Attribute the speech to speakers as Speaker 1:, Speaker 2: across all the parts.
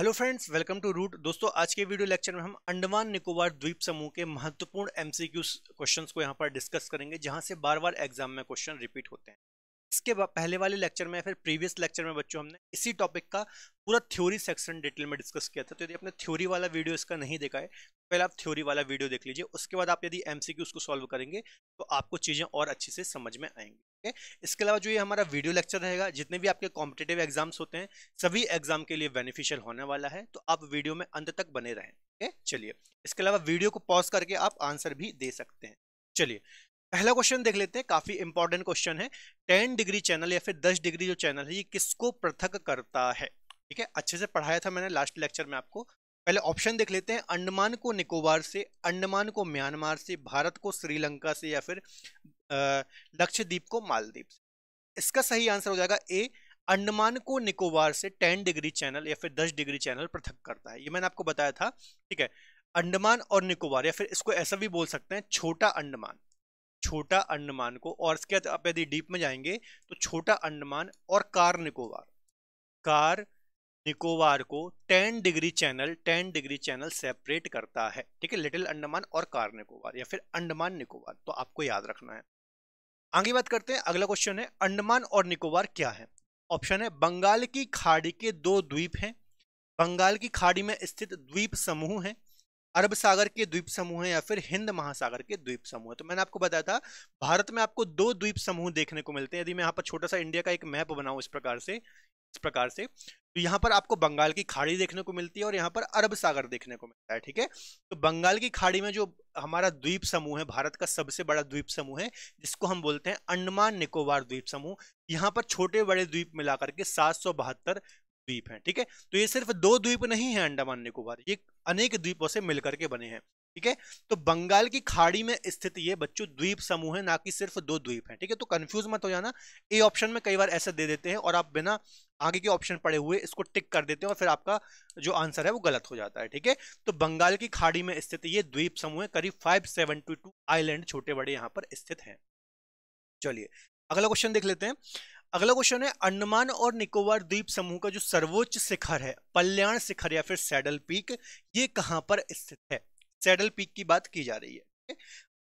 Speaker 1: hello friends welcome to route दोस्तों आज के वीडियो लेक्चर में हम अंडमान निकोबार द्वीप समूह के महत्वपूर्ण एमसीक्यू क्वेश्चंस को यहां पर डिस्कस करेंगे जहां से बार बार एग्जाम में क्वेश्चन रिपीट होते हैं इसके पहले वाले लेक्चर में फिर प्रीवियस लेक्चर में बच्चों हमने इसी टॉपिक का पूरा थ्योरी सेक्शन डिटेल में डिस्कस किया था तो यदि आपने थ्योरी वाला वीडियो इसका नहीं देखा है तो पहले आप थ्योरी वाला वीडियो देख लीजिए उसके बाद आप यदि एम उसको सॉल्व करेंगे तो आपको चीज़ें और अच्छे से समझ में आएंगी है इसके अलावा जो ये हमारा वीडियो लेक्चर रहेगा जितने भी आपके कॉम्पिटेटिव एग्जाम्स होते हैं सभी एग्जाम के लिए बेनिफिशियल होने वाला है तो आप वीडियो में अंत तक बने रहें ठीक चलिए इसके अलावा वीडियो को पॉज करके आप आंसर भी दे सकते हैं चलिए पहला क्वेश्चन देख लेते हैं काफी इंपॉर्टेंट क्वेश्चन है टेन डिग्री चैनल या फिर दस डिग्री जो चैनल है ये किसको पृथक करता है ठीक है अच्छे से पढ़ाया था मैंने लास्ट लेक्चर में आपको पहले ऑप्शन देख लेते हैं अंडमान को निकोबार से अंडमान को म्यांमार से भारत को श्रीलंका से या फिर लक्षद्वीप को मालदीप इसका सही आंसर हो जाएगा ए अंडमान को निकोबार से 10 डिग्री चैनल या फिर 10 डिग्री चैनल पृथक करता है ये मैंने आपको बताया था ठीक है अंडमान और निकोबार या फिर इसको ऐसा भी बोल सकते हैं छोटा अंडमान छोटा अंडमान को और इसके बाद आप यदि डीप में जाएंगे तो छोटा अंडमान और कार निकोबार कार निकोबार को 10 degree channel 10 degree channel separate करता है ठीक है लिटिल अंडमान और कार निकोबार या फिर अंडमान निकोबार तो आपको याद रखना है आगे बात करते हैं अगला क्वेश्चन है अंडमान और निकोबार क्या है ऑप्शन है बंगाल की खाड़ी के दो द्वीप हैं बंगाल की खाड़ी में स्थित द्वीप समूह हैं अरब सागर के द्वीप समूह है या फिर हिंद महासागर के द्वीप समूह तो मैंने आपको बताया था भारत में आपको दो द्वीप समूह देखने को मिलते हैं यदि मैं यहाँ पर छोटा सा इंडिया का एक मैप बनाऊँ इस प्रकार से इस प्रकार से तो यहाँ पर आपको बंगाल की खाड़ी देखने को मिलती है और यहाँ पर अरब सागर देखने को मिलता है ठीक है तो बंगाल की खाड़ी में जो हमारा द्वीप समूह है भारत का सबसे बड़ा द्वीप समूह है जिसको हम बोलते हैं अंडमान निकोबार द्वीप समूह यहाँ पर छोटे बड़े द्वीप मिलाकर के सात द्वीप हैं ठीक है तो ये सिर्फ दो द्वीप नहीं है अंडमान निकोबार ये अनेक द्वीपों से मिलकर के बने हैं ठीक है तो बंगाल की खाड़ी में स्थित ये बच्चों द्वीप समूह है ना कि सिर्फ दो द्वीप हैं ठीक है तो कंफ्यूज मत हो जाना ए ऑप्शन में कई बार ऐसा दे देते हैं और आप बिना आगे के ऑप्शन पड़े हुए इसको टिक कर देते हैं और फिर आपका जो आंसर है वो गलत हो जाता है ठीक है तो बंगाल की खाड़ी में स्थित ये द्वीप समूह करीब 572 आईलैंड छोटे बड़े यहाँ पर स्थित हैं चलिए अगला क्वेश्चन देख लेते हैं अगला क्वेश्चन है अंडमान और निकोबार द्वीप समूह का जो सर्वोच्च शिखर है कल्याण शिखर या फिर सैडल पीक ये कहाँ पर स्थित है सैडल पीक की बात की जा रही है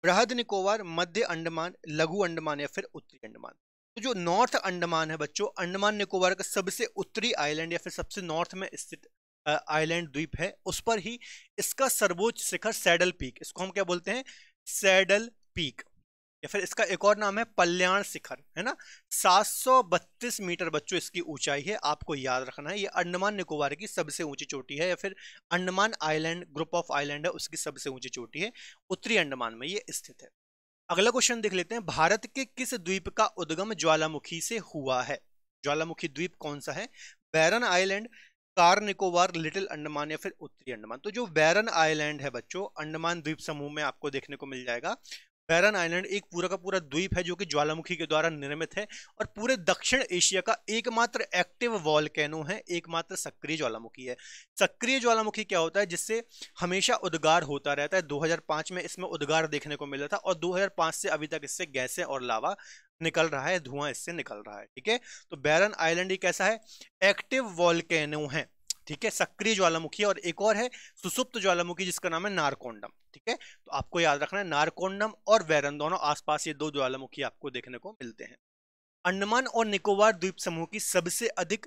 Speaker 1: बृहद निकोबार मध्य अंडमान लघु अंडमान या फिर उत्तरी अंडमान तो जो नॉर्थ अंडमान है बच्चों अंडमान निकोबार का सबसे उत्तरी आइलैंड या फिर सबसे नॉर्थ में स्थित आइलैंड द्वीप है उस पर ही इसका सर्वोच्च शिखर सैडल पीक इसको हम क्या बोलते हैं सैडल पीक या फिर इसका एक और नाम है पल्याण शिखर है ना 732 मीटर बच्चों इसकी ऊंचाई है आपको याद रखना है ये अंडमान निकोबार की सबसे ऊंची चोटी है या फिर Andaman island group of island है उसकी सबसे ऊंची चोटी है उत्तरी अंडमान में ये स्थित है अगला क्वेश्चन देख लेते हैं भारत के किस द्वीप का उद्गम ज्वालामुखी से हुआ है ज्वालामुखी द्वीप कौन सा है Barren island Car Nicobar little Andaman या फिर उत्तरी अंडमान तो जो बैरन आइलैंड है बच्चों अंडमान द्वीप समूह में आपको देखने को मिल जाएगा बैरन आइलैंड एक पूरा का पूरा द्वीप है जो कि ज्वालामुखी के द्वारा निर्मित है और पूरे दक्षिण एशिया का एकमात्र एक्टिव वॉलकैनो है एकमात्र सक्रिय ज्वालामुखी है सक्रिय ज्वालामुखी क्या होता है जिससे हमेशा उद्गार होता रहता है 2005 में इसमें उद्गार देखने को मिला था और 2005 से अभी तक इससे गैसें और लावा निकल रहा है धुआं इससे निकल रहा है ठीक है तो बैरन आइलैंड एक कैसा है एक्टिव वॉलकैनो है ठीक है सक्रिय ज्वालामुखी और एक और है सुसुप्त ज्वालामुखी जिसका नाम है नारकोंडम ठीक है तो आपको याद रखना है नारकोंडम और वैरन दोनों आसपास ये दो ज्वालामुखी आपको देखने को मिलते हैं अंडमान और निकोबार द्वीप समूह की सबसे अधिक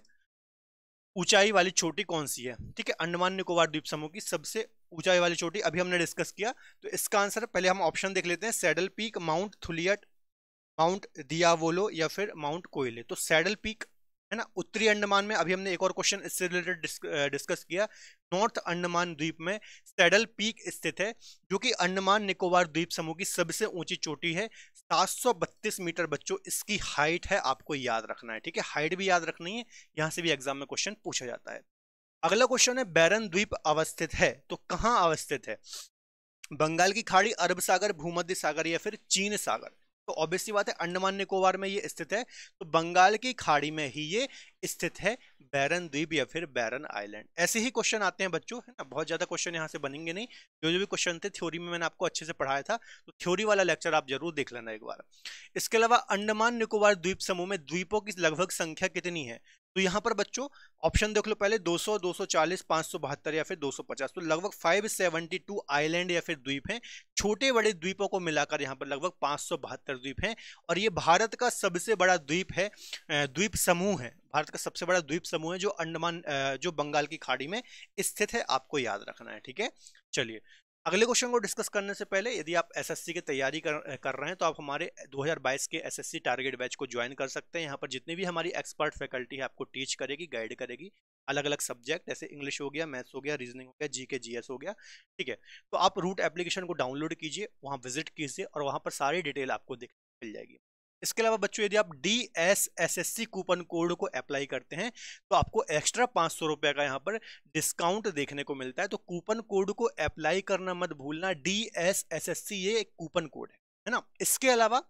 Speaker 1: ऊंचाई वाली चोटी कौन सी है ठीक है अंडमान निकोबार द्वीप समूह की सबसे ऊंचाई वाली चोटी अभी हमने डिस्कस किया तो इसका आंसर पहले हम ऑप्शन देख लेते हैं Saddle Peak Mount Thuillier Mount Diavolo या फिर माउंट कोयले तो सैडल पीक है ना उत्तरी अंडमान में अभी हमने एक और क्वेश्चन इससे रिलेटेड डिस्कस किया नॉर्थ अंडमान द्वीप में सैडल पीक स्थित है जो कि अंडमान निकोबार द्वीप समूह की सबसे ऊंची चोटी है 732 मीटर बच्चों इसकी हाइट है आपको याद रखना है ठीक है हाइट भी याद रखनी है यहाँ से भी एग्जाम में क्वेश्चन पूछा जाता है अगला क्वेश्चन है बैरन द्वीप अवस्थित है तो कहाँ अवस्थित है बंगाल की खाड़ी अरब सागर भूमध्य सागर या फिर चीन सागर तो ऑब्वियसली बात है अंडमान निकोबार में ये स्थित है तो बंगाल की खाड़ी में ही ये स्थित है बैरन द्वीप या फिर बैरन आइलैंड ऐसे ही क्वेश्चन आते हैं बच्चों है ना बहुत ज़्यादा क्वेश्चन यहाँ से बनेंगे नहीं जो जो भी क्वेश्चन थे थ्योरी में मैंने आपको अच्छे से पढ़ाया था तो थ्योरी वाला लेक्चर आप जरूर देख लेना एक बार इसके अलावा अंडमान निकोबार द्वीप समूह में द्वीपों की लगभग संख्या कितनी है तो यहाँ पर बच्चों ऑप्शन देख लो पहले 200, 240, 572 या फिर 250 तो लगभग 572 आइलैंड या फिर द्वीप हैं छोटे बड़े द्वीपों को मिलाकर यहाँ पर लगभग पाँच द्वीप हैं और ये भारत का सबसे बड़ा द्वीप है द्वीप समूह है भारत का सबसे बड़ा द्वीप समूह है जो अंडमान जो बंगाल की खाड़ी में स्थित है आपको याद रखना है ठीक है चलिए अगले क्वेश्चन को डिस्कस करने से पहले यदि आप एसएससी की तैयारी कर, कर रहे हैं तो आप हमारे 2022 के एसएससी टारगेट बैच को ज्वाइन कर सकते हैं यहाँ पर जितनी भी हमारी एक्सपर्ट फैकल्टी है आपको टीच करेगी गाइड करेगी अलग अलग सब्जेक्ट जैसे इंग्लिश हो गया मैथ्स हो गया रीजनिंग हो गया जी के जी हो गया ठीक है तो आप रूट एप्लीकेशन को डाउनलोड कीजिए वहाँ विजिट कीजिए और वहाँ पर सारी डिटेल आपको देख मिल जाएगी इसके अलावा बच्चों यदि आप D S S S C coupon code को अप्लाई करते हैं तो आपको एक्स्ट्रा पाँच सौ रुपये का यहाँ पर डिस्काउंट देखने को मिलता है तो कूपन कोड को अप्लाई करना मत भूलना D S S S C ये एक कूपन कोड है है ना इसके अलावा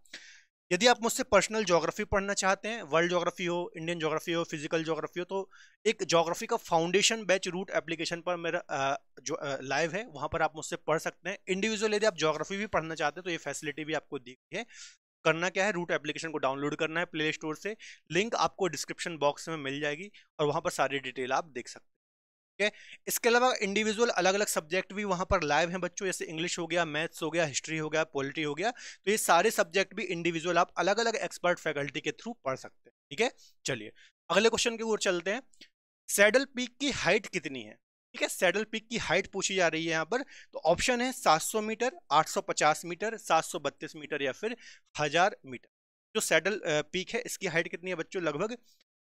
Speaker 1: यदि आप मुझसे पर्सनल ज्योग्राफी पढ़ना चाहते हैं वर्ल्ड ज्योग्राफी हो इंडियन ज्योग्राफी हो फिजिकल ज्योग्राफी हो तो एक ज्योग्राफी का फाउंडेशन बैच रूट एप्लीकेशन पर मेरा जो लाइव है वहाँ पर आप मुझसे पढ़ सकते हैं इंडिविजुअल यदि आप ज्योग्राफी भी पढ़ना चाहते हैं तो ये फैसिलिटी भी आपको दी गई है करना क्या है रूट एप्लीकेशन को डाउनलोड करना है प्ले स्टोर से लिंक आपको डिस्क्रिप्शन बॉक्स में मिल जाएगी और वहाँ पर सारी डिटेल आप देख सकते हैं ठीक है इसके अलावा इंडिविजुअल अलग अलग सब्जेक्ट भी वहाँ पर लाइव हैं बच्चों जैसे इंग्लिश हो गया मैथ्स हो गया हिस्ट्री हो गया पॉलिटी हो गया तो ये सारे सब्जेक्ट भी इंडिविजुअल आप अलग अलग एक्सपर्ट फैकल्टी के थ्रू पढ़ सकते हैं ठीक है चलिए अगले क्वेश्चन की ओर चलते हैं सैडल पीक की हाइट कितनी है ठीक है सैडल पिक की हाइट पूछी जा रही है यहाँ पर तो ऑप्शन है 700 मीटर 850 मीटर 732 मीटर या फिर हज़ार मीटर जो सैडल पिक है इसकी हाइट कितनी है बच्चों लगभग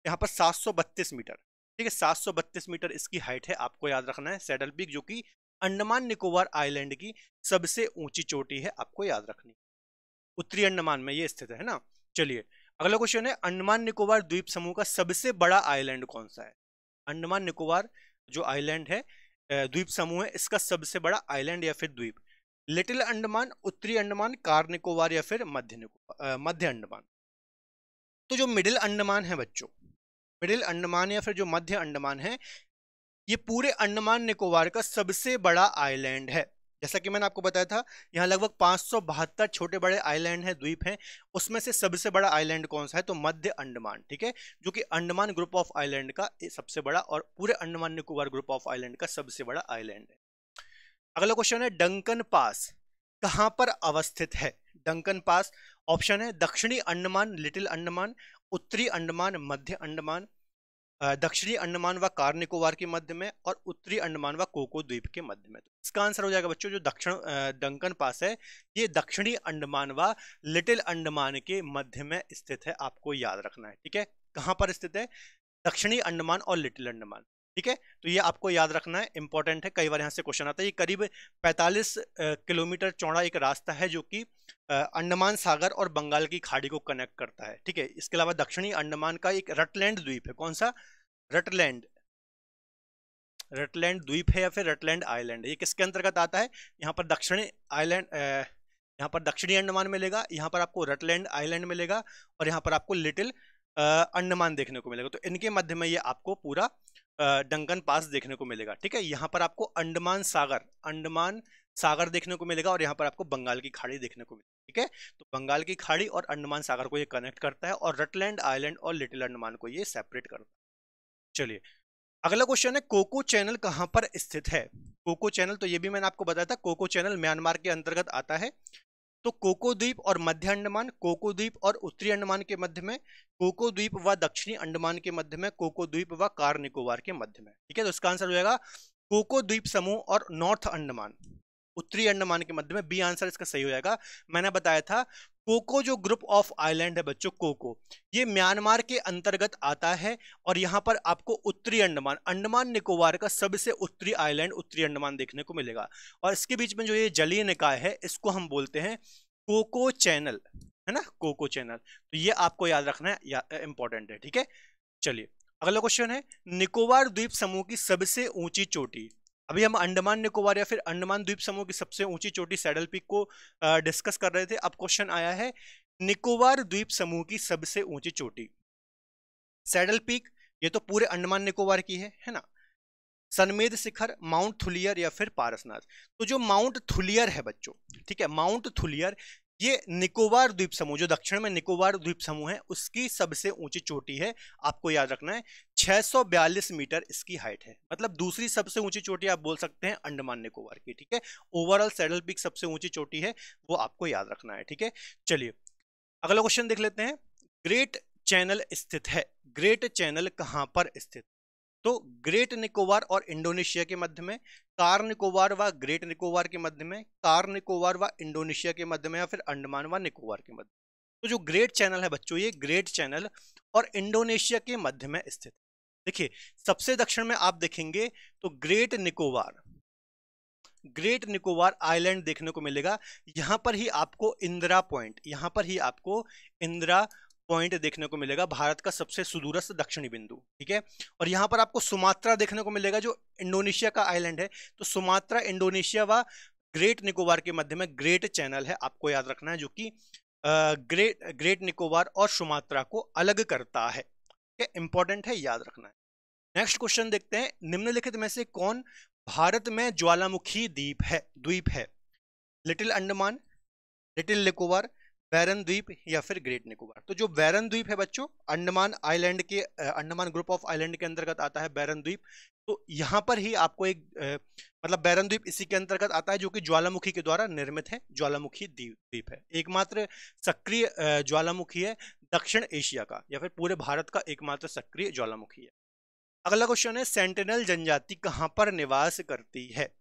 Speaker 1: यहाँ पर सात मीटर ठीक है सात मीटर इसकी हाइट है आपको याद रखना है सैडल पिक जो कि अंडमान निकोबार आइलैंड की सबसे ऊंची चोटी है आपको याद रखनी उत्तरी अंडमान में ये स्थित है ना चलिए अगला क्वेश्चन है अंडमान निकोबार द्वीप समूह का सबसे बड़ा आइलैंड कौन सा है अंडमान निकोबार जो आइलैंड है द्वीप समूह है इसका सबसे बड़ा आइलैंड या फिर द्वीप लिटिल अंडमान उत्तरी अंडमान कार निकोबार या फिर मध्य निकोबार मध्य अंडमान तो जो मिडिल अंडमान है बच्चों मिडिल अंडमान या फिर जो मध्य अंडमान है ये पूरे अंडमान निकोबार का सबसे बड़ा आइलैंड है जैसा कि मैंने आपको बताया था यहाँ लगभग पाँच छोटे बड़े आइलैंड हैं द्वीप हैं उसमें से सबसे बड़ा आइलैंड कौन सा है तो मध्य अंडमान ठीक है जो कि अंडमान ग्रुप ऑफ आइलैंड का सबसे बड़ा और पूरे Andaman Nicobar group of island का सबसे बड़ा आइलैंड है अगला क्वेश्चन है डंकन पास कहाँ पर अवस्थित है डंकन पास ऑप्शन है दक्षिणी अंडमान लिटिल अंडमान उत्तरी अंडमान मध्य अंडमान दक्षिणी अंडमान व कार निकोबार के मध्य में और उत्तरी अंडमान व कोको द्वीप के मध्य में तो इसका आंसर हो जाएगा बच्चों जो दक्षिण दंकन पास है ये दक्षिणी अंडमान व लिटिल अंडमान के मध्य में स्थित है आपको याद रखना है ठीक है कहाँ पर स्थित है दक्षिणी अंडमान और लिटिल अंडमान ठीक है तो ये आपको याद रखना है इंपॉर्टेंट है कई बार यहाँ से क्वेश्चन आता है ये करीब 45 किलोमीटर चौड़ा एक रास्ता है जो कि अंडमान सागर और बंगाल की खाड़ी को कनेक्ट करता है ठीक है इसके अलावा दक्षिणी अंडमान का एक रटलैंड द्वीप है कौन सा रटलैंड रटलैंड द्वीप है या फिर रटलैंड आइलैंड ये किसके अंतर्गत आता है यहाँ पर दक्षिणी आइलैंड यहाँ पर दक्षिणी अंडमान मिलेगा यहाँ पर आपको रटलैंड आइलैंड मिलेगा और यहाँ पर आपको लिटिल अंडमान देखने को मिलेगा तो इनके मध्य में ये आपको पूरा डंकन पास देखने को मिलेगा ठीक है यहाँ पर आपको अंडमान सागर अंडमान सागर देखने को मिलेगा और यहाँ पर आपको बंगाल की खाड़ी देखने को मिलेगी ठीक है तो बंगाल की खाड़ी और अंडमान सागर को ये कनेक्ट करता है और रटलैंड आइलैंड और लिटिल अंडमान को ये सेपरेट करता है चलिए अगला क्वेश्चन है कोको चैनल कहाँ पर स्थित है कोको चैनल तो ये भी मैंने आपको बताया था कोको चैनल म्यांमार के अंतर्गत आता है तो कोको द्वीप और मध्य अंडमान कोको द्वीप और उत्तरी अंडमान के मध्य में कोको द्वीप व दक्षिणी अंडमान के मध्य में कोको द्वीप व कार निकोबार के मध्य में ठीक है तो इसका आंसर हो जाएगा कोको द्वीप समूह और नॉर्थ अंडमान उत्तरी अंडमान के मध्य में बी आंसर इसका सही हो जाएगा मैंने बताया था कोको जो ग्रुप ऑफ आइलैंड है बच्चों कोको ये म्यांमार के अंतर्गत आता है और यहाँ पर आपको उत्तरी अंडमान अंडमान निकोबार का सबसे उत्तरी आइलैंड उत्तरी अंडमान देखने को मिलेगा और इसके बीच में जो ये जलीय निकाय है इसको हम बोलते हैं कोको चैनल है ना कोको चैनल तो ये आपको याद रखना है इंपॉर्टेंट है ठीक है चलिए अगला क्वेश्चन है निकोबार द्वीप समूह की सबसे ऊंची चोटी अभी हम अंडमान निकोबार या फिर अंडमान द्वीप समूह की सबसे ऊंची चोटी सैडल पीक को डिस्कस कर रहे थे अब क्वेश्चन आया है निकोबार द्वीप समूह की सबसे ऊंची चोटी सैडल पीक ये तो पूरे अंडमान निकोबार की है है ना सनमेद शिखर माउंट थुलियर या फिर पारसनाथ तो जो माउंट थुलियर है बच्चों ठीक है माउंट थुलियर ये निकोबार द्वीप समूह जो दक्षिण में निकोबार द्वीप समूह है उसकी सबसे ऊंची चोटी है आपको याद रखना है 642 मीटर इसकी हाइट है मतलब दूसरी सबसे ऊंची चोटी आप बोल सकते हैं अंडमान निकोबार की ठीक है ओवरऑल सैडल पिक सबसे ऊंची चोटी है वो आपको याद रखना है ठीक है चलिए अगला क्वेश्चन देख लेते हैं ग्रेट चैनल स्थित है ग्रेट चैनल कहाँ पर स्थित तो ग्रेट निकोबार और इंडोनेशिया के मध्य में कार निकोबार व ग्रेट निकोबार के मध्य में कार निकोबार व इंडोनेशिया के मध्य में या फिर अंडमान व निकोबार के मध्य तो जो ग्रेट चैनल है बच्चों ये ग्रेट चैनल और इंडोनेशिया के मध्य में स्थित देखिए सबसे दक्षिण में आप देखेंगे तो great Nicobar great Nicobar island देखने को मिलेगा यहां पर ही आपको इंदिरा पॉइंट यहां पर ही आपको इंदिरा पॉइंट देखने को मिलेगा भारत का सबसे सुदूरस्थ दक्षिणी बिंदु ठीक है और यहाँ पर आपको सुमात्रा देखने को मिलेगा जो इंडोनेशिया का आइलैंड है तो सुमात्रा इंडोनेशिया व ग्रेट निकोबार के मध्य में ग्रेट चैनल है आपको याद रखना है जो कि ग्रेट ग्रेट निकोबार और सुमात्रा को अलग करता है ठीक है इंपॉर्टेंट है याद रखना है नेक्स्ट क्वेश्चन देखते हैं निम्नलिखित में से कौन भारत में ज्वालामुखी द्वीप है द्वीप है little Andaman little Nicobar Barren द्वीप या फिर ग्रेट निकोबार तो जो बैरन द्वीप है बच्चों अंडमान आइलैंड के अंडमान ग्रुप ऑफ आइलैंड के अंतर्गत आता है बैरन द्वीप तो यहाँ पर ही आपको एक मतलब बैरन द्वीप इसी के अंतर्गत आता है जो कि ज्वालामुखी के द्वारा निर्मित है ज्वालामुखी द्वीप है एकमात्र सक्रिय ज्वालामुखी है दक्षिण एशिया का या फिर पूरे भारत का एकमात्र सक्रिय ज्वालामुखी है अगला क्वेश्चन है सेंटिनल जनजाति कहाँ पर निवास करती है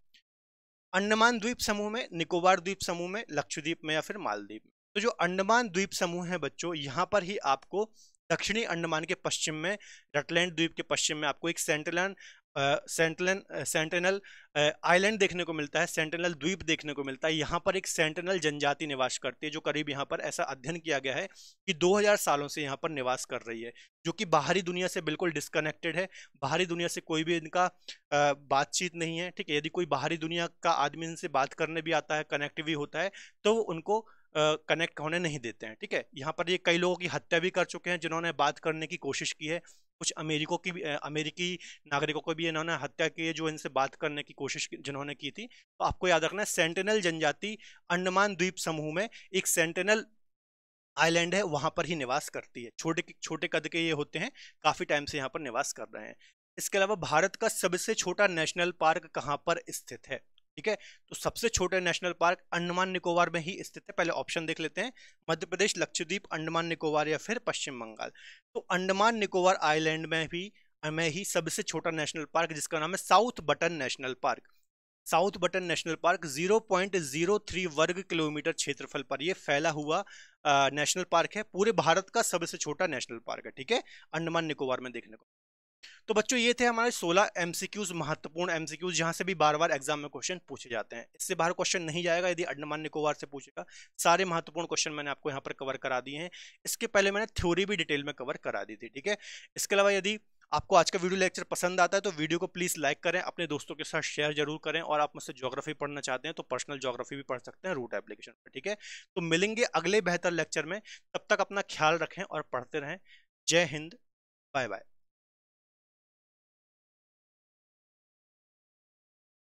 Speaker 1: अंडमान द्वीप समूह में निकोबार द्वीप समूह में लक्षद्वीप में या फिर मालदीप में तो जो अंडमान द्वीप समूह है बच्चों यहाँ पर ही आपको दक्षिणी अंडमान के पश्चिम में रटलैंड द्वीप के पश्चिम में आपको एक सेंट्रलैंड सेंटलन सेंटेनल आइलैंड देखने को मिलता है सेंटेनल द्वीप देखने को मिलता है यहाँ पर एक सेंटेनल जनजाति निवास करती है जो करीब यहाँ पर ऐसा अध्ययन किया गया है कि 2000 सालों से यहाँ पर निवास कर रही है जो कि बाहरी दुनिया से बिल्कुल डिस्कनेक्टेड है बाहरी दुनिया से कोई भी इनका बातचीत नहीं है ठीक है यदि कोई बाहरी दुनिया का आदमी इनसे बात करने भी आता है कनेक्ट भी होता है तो उनको कनेक्ट होने नहीं देते हैं ठीक है यहाँ पर ये कई लोगों की हत्या भी कर चुके हैं जिन्होंने बात करने की कोशिश की है कुछ अमेरिकों की अमेरिकी नागरिकों को भी इन्होंने हत्या की है जो इनसे बात करने की कोशिश जिन्होंने की थी तो आपको याद रखना है सेंटेनल जनजाति अंडमान द्वीप समूह में एक सेंटेनल आइलैंड है वहाँ पर ही निवास करती है छोटे छोटे कद के ये होते हैं काफ़ी टाइम से यहाँ पर निवास कर रहे हैं इसके अलावा भारत का सबसे छोटा नेशनल पार्क कहाँ पर स्थित है ठीक है तो सबसे छोटे नेशनल पार्क अंडमान निकोबार में ही स्थित है पहले ऑप्शन देख लेते हैं मध्य प्रदेश लक्षद्वीप अंडमान निकोबार या फिर पश्चिम बंगाल तो अंडमान निकोबार आइलैंड में भी में ही सबसे छोटा नेशनल पार्क जिसका नाम है South Button National Park South Button National Park 0.03 वर्ग किलोमीटर क्षेत्रफल पर यह फैला हुआ नेशनल पार्क है पूरे भारत का सबसे छोटा नेशनल पार्क है ठीक है अंडमान निकोबार में देखने को तो बच्चों ये थे हमारे 16 एमसीक्यूज महत्वपूर्ण एमसीक्यूज जहां से भी बार बार एग्जाम में क्वेश्चन पूछे जाते हैं इससे बाहर क्वेश्चन नहीं जाएगा यदि अंडमान निकोबार से पूछेगा सारे महत्वपूर्ण क्वेश्चन मैंने आपको यहाँ पर कवर करा दिए हैं इसके पहले मैंने थ्योरी भी डिटेल में कवर करा दी थी ठीक है इसके अलावा यदि आपको आज का वीडियो लेक्चर पसंद आता है तो वीडियो को प्लीज़ लाइक करें अपने दोस्तों के साथ शेयर जरूर करें और आप मुझसे ज्योग्राफी पढ़ना चाहते हैं तो पर्सनल ज्योग्राफी भी पढ़ सकते हैं रूट एप्लीकेशन पर ठीक है तो मिलेंगे अगले बेहतर लेक्चर में तब तक अपना ख्याल रखें और पढ़ते रहें जय हिंद बाय बाय